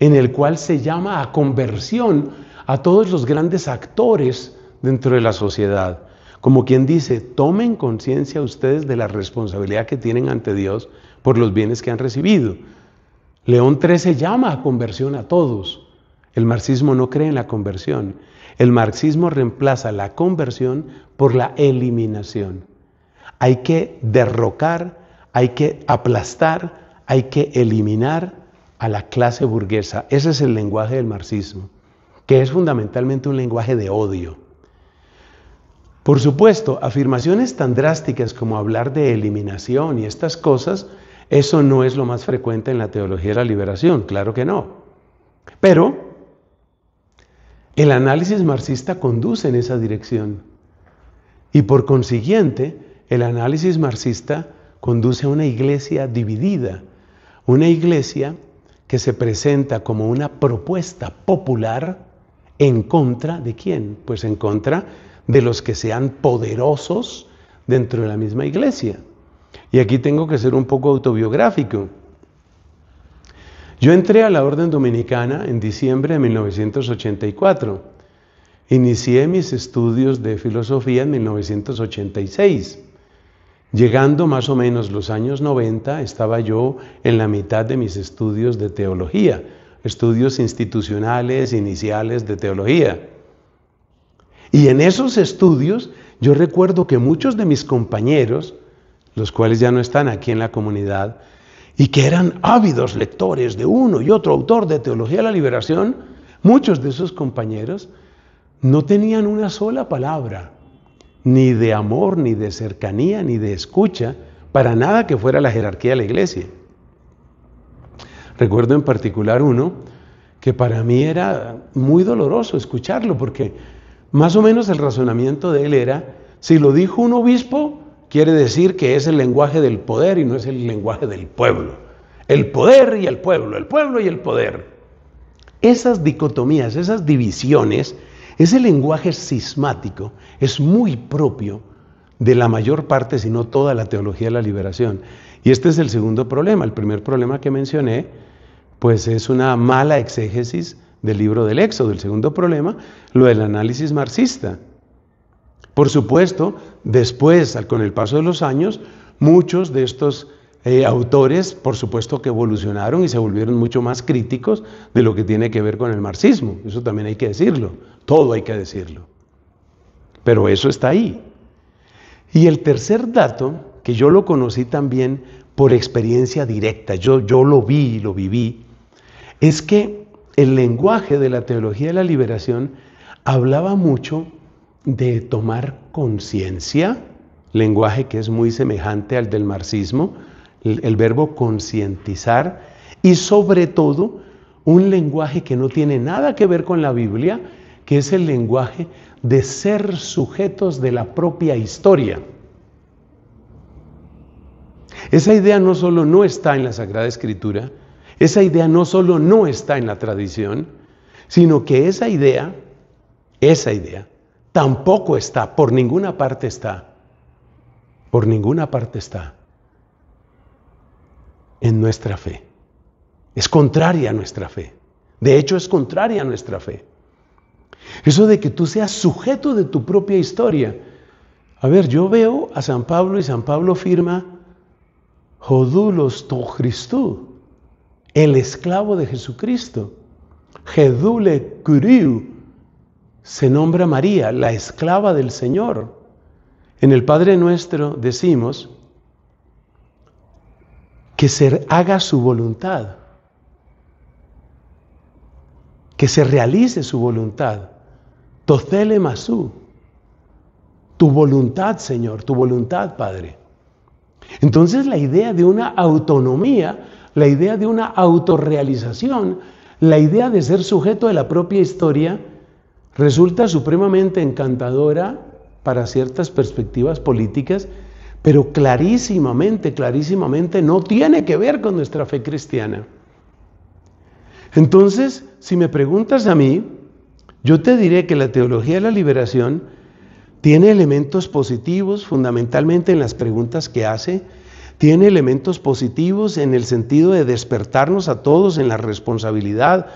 en el cual se llama a conversión a todos los grandes actores dentro de la sociedad. Como quien dice, tomen conciencia ustedes de la responsabilidad que tienen ante Dios por los bienes que han recibido. León XIII llama a conversión a todos. El marxismo no cree en la conversión. El marxismo reemplaza la conversión por la eliminación. Hay que derrocar, hay que aplastar, hay que eliminar a la clase burguesa. Ese es el lenguaje del marxismo, que es fundamentalmente un lenguaje de odio. Por supuesto, afirmaciones tan drásticas como hablar de eliminación y estas cosas, eso no es lo más frecuente en la teología de la liberación, claro que no. Pero el análisis marxista conduce en esa dirección. Y por consiguiente, el análisis marxista conduce a una iglesia dividida, una iglesia que se presenta como una propuesta popular en contra de quién? Pues en contra de los que sean poderosos dentro de la misma iglesia. Y aquí tengo que ser un poco autobiográfico. Yo entré a la Orden Dominicana en diciembre de 1984. Inicié mis estudios de filosofía en 1986. Llegando más o menos los años 90, estaba yo en la mitad de mis estudios de teología, estudios institucionales, iniciales de teología. Y en esos estudios yo recuerdo que muchos de mis compañeros, los cuales ya no están aquí en la comunidad, y que eran ávidos lectores de uno y otro autor de Teología de la Liberación, muchos de sus compañeros no tenían una sola palabra, ni de amor, ni de cercanía, ni de escucha, para nada que fuera la jerarquía de la iglesia. Recuerdo en particular uno que para mí era muy doloroso escucharlo, porque más o menos el razonamiento de él era, si lo dijo un obispo, quiere decir que es el lenguaje del poder y no es el lenguaje del pueblo. El poder y el pueblo, el pueblo y el poder. Esas dicotomías, esas divisiones, ese lenguaje sismático es muy propio de la mayor parte, si no toda la teología de la liberación. Y este es el segundo problema. El primer problema que mencioné, pues es una mala exégesis del libro del Éxodo. El segundo problema, lo del análisis marxista. Por supuesto, después, con el paso de los años, muchos de estos eh, autores, por supuesto, que evolucionaron y se volvieron mucho más críticos de lo que tiene que ver con el marxismo. Eso también hay que decirlo, todo hay que decirlo. Pero eso está ahí. Y el tercer dato, que yo lo conocí también por experiencia directa, yo, yo lo vi, y lo viví, es que el lenguaje de la teología de la liberación hablaba mucho de tomar conciencia, lenguaje que es muy semejante al del marxismo, el, verbo concientizar, y sobre todo un lenguaje que no tiene nada que ver con la Biblia, que es el lenguaje de ser sujetos de la propia historia. Esa idea no solo no está en la Sagrada Escritura, esa idea no solo no está en la tradición, sino que esa idea, esa idea, Tampoco está, por ninguna parte está. Por ninguna parte está en nuestra fe. Es contraria a nuestra fe. De hecho, es contraria a nuestra fe. Eso de que tú seas sujeto de tu propia historia. A ver, yo veo a San Pablo y San Pablo firma Jodulos to Christu, el esclavo de Jesucristo. Jedule curiu, se nombra María, la esclava del Señor. En el Padre nuestro decimos que se haga su voluntad, que se realice su voluntad. Tocele masú, tu voluntad, Señor, tu voluntad, Padre. Entonces la idea de una autonomía, la idea de una autorrealización, la idea de ser sujeto de la propia historia, resulta supremamente encantadora para ciertas perspectivas políticas, pero clarísimamente, clarísimamente no tiene que ver con nuestra fe cristiana. Entonces, si me preguntas a mí, yo te diré que la teología de la liberación tiene elementos positivos fundamentalmente en las preguntas que hace, tiene elementos positivos en el sentido de despertarnos a todos en la responsabilidad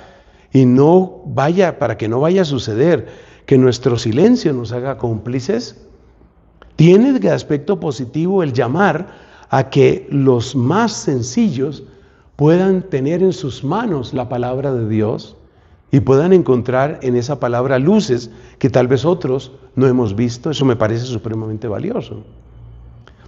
y no vaya, para que no vaya a suceder que nuestro silencio nos haga cómplices, tiene de aspecto positivo el llamar a que los más sencillos puedan tener en sus manos la palabra de Dios y puedan encontrar en esa palabra luces que tal vez otros no hemos visto. Eso me parece supremamente valioso.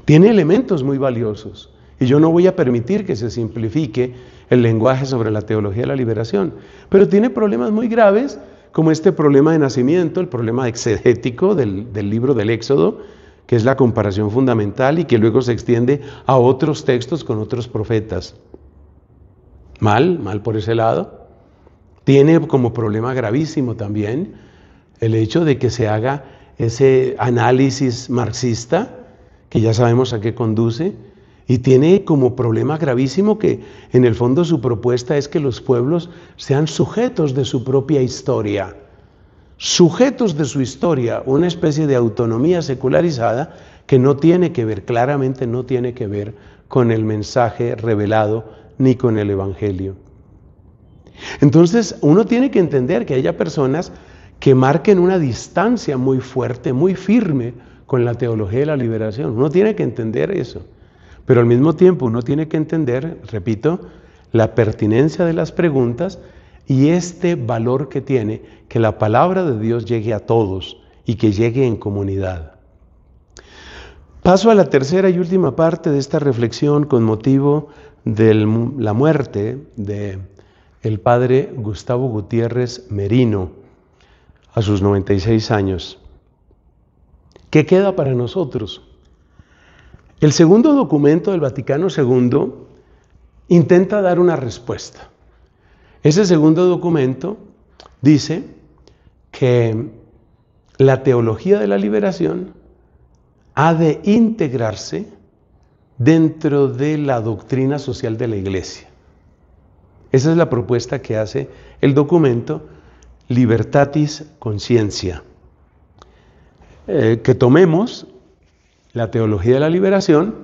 Tiene elementos muy valiosos y yo no voy a permitir que se simplifique el lenguaje sobre la teología de la liberación, pero tiene problemas muy graves como este problema de nacimiento, el problema exegético del, del libro del Éxodo, que es la comparación fundamental y que luego se extiende a otros textos con otros profetas. Mal, mal por ese lado. Tiene como problema gravísimo también el hecho de que se haga ese análisis marxista, que ya sabemos a qué conduce, y tiene como problema gravísimo que en el fondo su propuesta es que los pueblos sean sujetos de su propia historia, sujetos de su historia, una especie de autonomía secularizada que no tiene que ver, claramente no tiene que ver con el mensaje revelado ni con el Evangelio. Entonces uno tiene que entender que haya personas que marquen una distancia muy fuerte, muy firme con la teología de la liberación. Uno tiene que entender eso. Pero al mismo tiempo uno tiene que entender, repito, la pertinencia de las preguntas y este valor que tiene que la palabra de Dios llegue a todos y que llegue en comunidad. Paso a la tercera y última parte de esta reflexión con motivo de la muerte de el padre Gustavo Gutiérrez Merino a sus 96 años. ¿Qué queda para nosotros? El segundo documento del Vaticano II intenta dar una respuesta. Ese segundo documento dice que la teología de la liberación ha de integrarse dentro de la doctrina social de la Iglesia. Esa es la propuesta que hace el documento Libertatis Consciencia. Eh, que tomemos la teología de la liberación,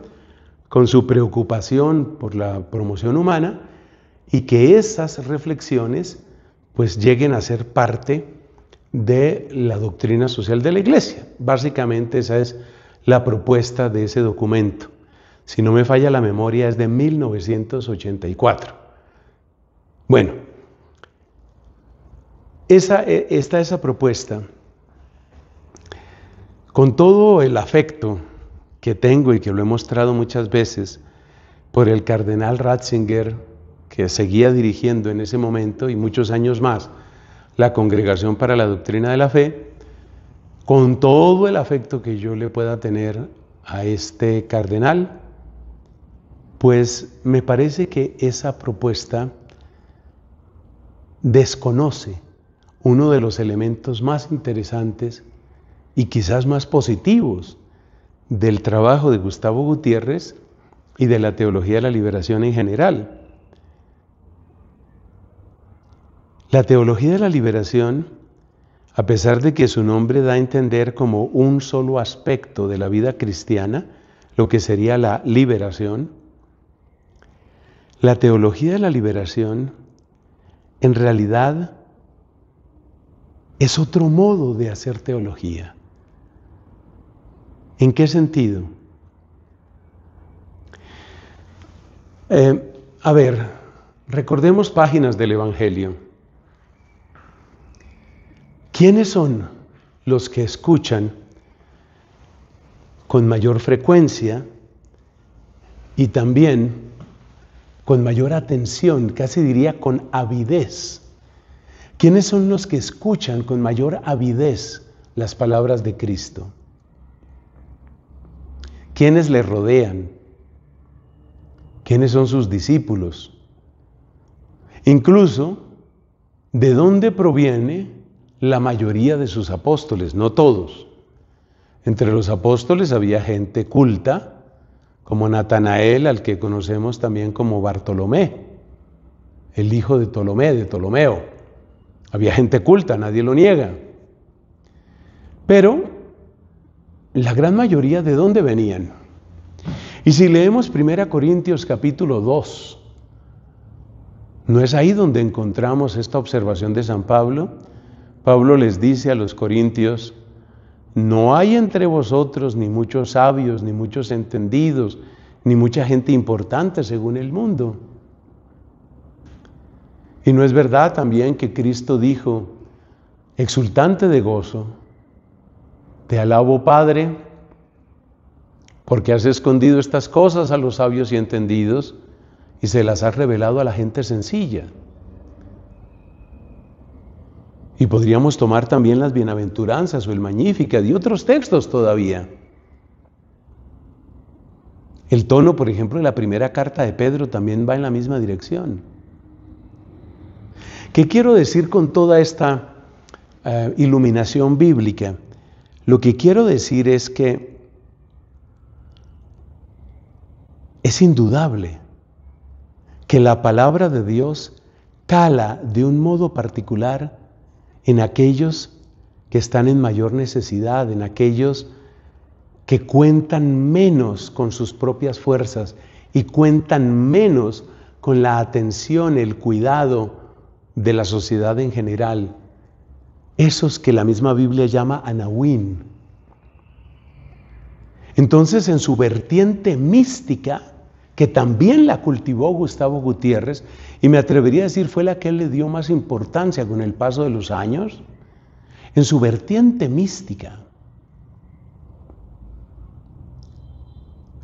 con su preocupación por la promoción humana, y que esas reflexiones pues lleguen a ser parte de la doctrina social de la Iglesia. Básicamente esa es la propuesta de ese documento. Si no me falla la memoria, es de 1984. Bueno, esa, e, esa propuesta, con todo el afecto que tengo y que lo he mostrado muchas veces por el cardenal Ratzinger, que seguía dirigiendo en ese momento y muchos años más la Congregación para la Doctrina de la Fe, con todo el afecto que yo le pueda tener a este cardenal, pues me parece que esa propuesta desconoce uno de los elementos más interesantes y quizás más positivos del trabajo de Gustavo Gutiérrez y de la teología de la liberación en general. La teología de la liberación, a pesar de que su nombre da a entender como un solo aspecto de la vida cristiana, lo que sería la liberación, la teología de la liberación en realidad es otro modo de hacer teología. ¿En qué sentido? Eh, a ver, recordemos páginas del Evangelio. ¿Quiénes son los que escuchan con mayor frecuencia y también con mayor atención, casi diría con avidez? ¿Quiénes son los que escuchan con mayor avidez las palabras de Cristo? ¿Quiénes le rodean? ¿Quiénes son sus discípulos? Incluso, ¿de dónde proviene la mayoría de sus apóstoles? No todos. Entre los apóstoles había gente culta, como Natanael, al que conocemos también como Bartolomé, el hijo de Ptolomé, de Ptolomeo. Había gente culta, nadie lo niega. Pero la gran mayoría de dónde venían. Y si leemos 1 Corintios capítulo 2, ¿no es ahí donde encontramos esta observación de San Pablo? Pablo les dice a los corintios, no hay entre vosotros ni muchos sabios, ni muchos entendidos, ni mucha gente importante según el mundo. Y no es verdad también que Cristo dijo, exultante de gozo, te alabo, Padre, porque has escondido estas cosas a los sabios y entendidos y se las has revelado a la gente sencilla. Y podríamos tomar también las bienaventuranzas o el magnífica y otros textos todavía. El tono, por ejemplo, de la primera carta de Pedro también va en la misma dirección. ¿Qué quiero decir con toda esta eh, iluminación bíblica? Lo que quiero decir es que es indudable que la palabra de Dios cala de un modo particular en aquellos que están en mayor necesidad, en aquellos que cuentan menos con sus propias fuerzas y cuentan menos con la atención, el cuidado de la sociedad en general esos que la misma Biblia llama Anahuín. Entonces, en su vertiente mística, que también la cultivó Gustavo Gutiérrez, y me atrevería a decir fue la que le dio más importancia con el paso de los años, en su vertiente mística.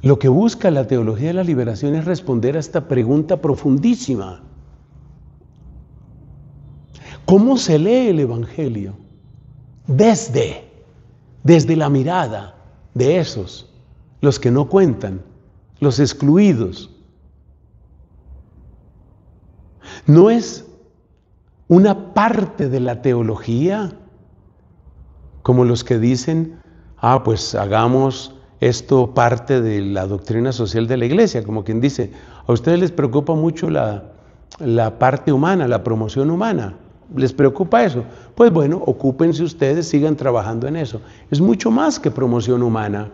Lo que busca la teología de la liberación es responder a esta pregunta profundísima. ¿Cómo se lee el Evangelio? Desde, desde la mirada de esos, los que no cuentan, los excluidos. No es una parte de la teología, como los que dicen, ah, pues hagamos esto parte de la doctrina social de la iglesia, como quien dice, a ustedes les preocupa mucho la, la parte humana, la promoción humana les preocupa eso. Pues bueno, ocúpense ustedes, sigan trabajando en eso. Es mucho más que promoción humana.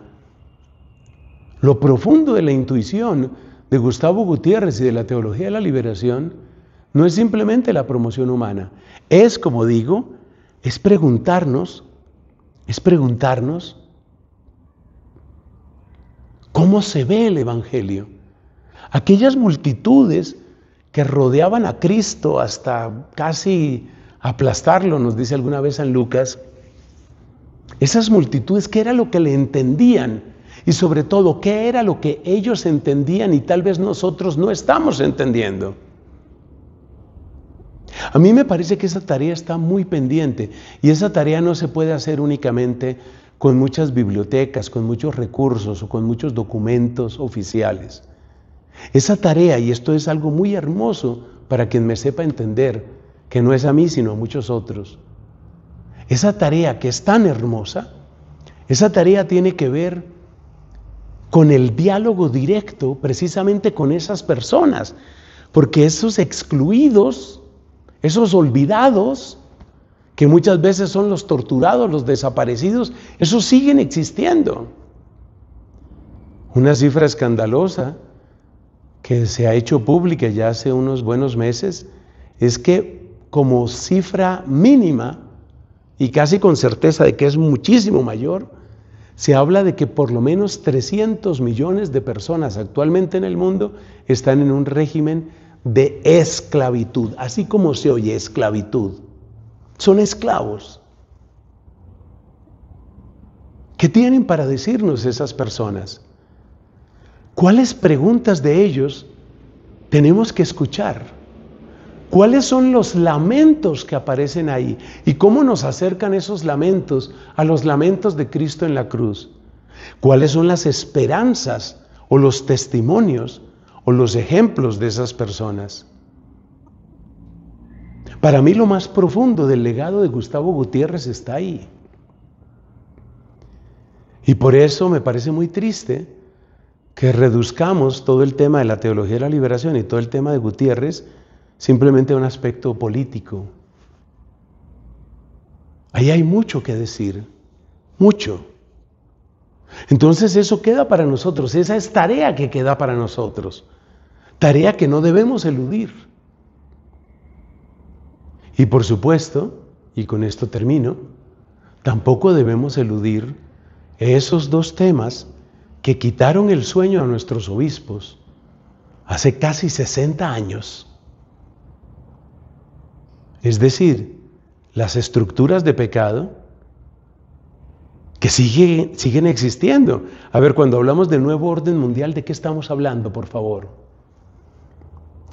Lo profundo de la intuición de Gustavo Gutiérrez y de la teología de la liberación no es simplemente la promoción humana. Es, como digo, es preguntarnos, es preguntarnos cómo se ve el Evangelio. Aquellas multitudes que rodeaban a Cristo hasta casi aplastarlo, nos dice alguna vez San Lucas, esas multitudes, ¿qué era lo que le entendían? Y sobre todo, ¿qué era lo que ellos entendían y tal vez nosotros no estamos entendiendo? A mí me parece que esa tarea está muy pendiente y esa tarea no se puede hacer únicamente con muchas bibliotecas, con muchos recursos o con muchos documentos oficiales. Esa tarea, y esto es algo muy hermoso para quien me sepa entender, que no es a mí, sino a muchos otros, esa tarea que es tan hermosa, esa tarea tiene que ver con el diálogo directo precisamente con esas personas, porque esos excluidos, esos olvidados, que muchas veces son los torturados, los desaparecidos, esos siguen existiendo. Una cifra escandalosa que se ha hecho pública ya hace unos buenos meses es que como cifra mínima, y casi con certeza de que es muchísimo mayor, se habla de que por lo menos 300 millones de personas actualmente en el mundo están en un régimen de esclavitud, así como se oye esclavitud. Son esclavos. ¿Qué tienen para decirnos esas personas? ¿Cuáles preguntas de ellos tenemos que escuchar? ¿Cuáles son los lamentos que aparecen ahí? ¿Y cómo nos acercan esos lamentos a los lamentos de Cristo en la cruz? ¿Cuáles son las esperanzas o los testimonios o los ejemplos de esas personas? Para mí lo más profundo del legado de Gustavo Gutiérrez está ahí. Y por eso me parece muy triste que reduzcamos todo el tema de la teología de la liberación y todo el tema de Gutiérrez simplemente a un aspecto político. Ahí hay mucho que decir, mucho. Entonces eso queda para nosotros, esa es tarea que queda para nosotros, tarea que no debemos eludir. Y por supuesto, y con esto termino, tampoco debemos eludir esos dos temas que quitaron el sueño a nuestros obispos hace casi 60 años. Es decir, las estructuras de pecado que siguen existiendo. A ver, cuando hablamos del nuevo orden mundial, ¿de qué estamos hablando, por favor?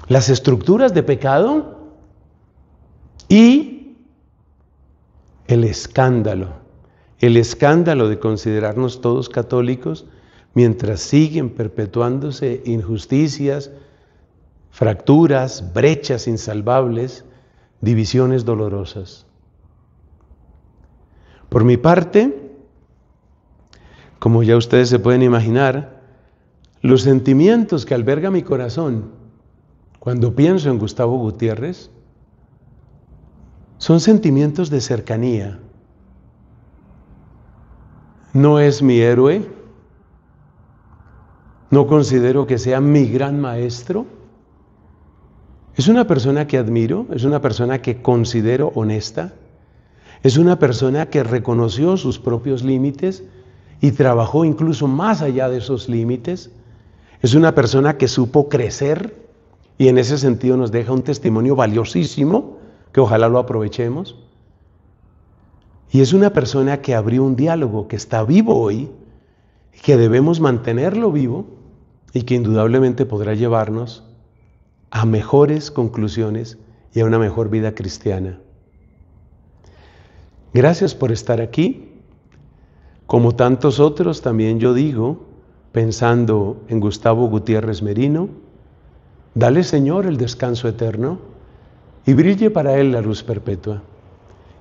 Las estructuras de pecado y el escándalo. El escándalo de considerarnos todos católicos mientras siguen perpetuándose injusticias, fracturas, brechas insalvables, divisiones dolorosas. Por mi parte, como ya ustedes se pueden imaginar, los sentimientos que alberga mi corazón cuando pienso en Gustavo Gutiérrez son sentimientos de cercanía. No es mi héroe, no considero que sea mi gran maestro. Es una persona que admiro, es una persona que considero honesta, es una persona que reconoció sus propios límites y trabajó incluso más allá de esos límites. Es una persona que supo crecer y en ese sentido nos deja un testimonio valiosísimo que ojalá lo aprovechemos. Y es una persona que abrió un diálogo que está vivo hoy que debemos mantenerlo vivo y que indudablemente podrá llevarnos a mejores conclusiones y a una mejor vida cristiana. Gracias por estar aquí. Como tantos otros, también yo digo, pensando en Gustavo Gutiérrez Merino, dale Señor el descanso eterno y brille para Él la luz perpetua.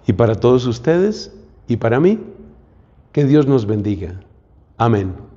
Y para todos ustedes y para mí, que Dios nos bendiga. Amén.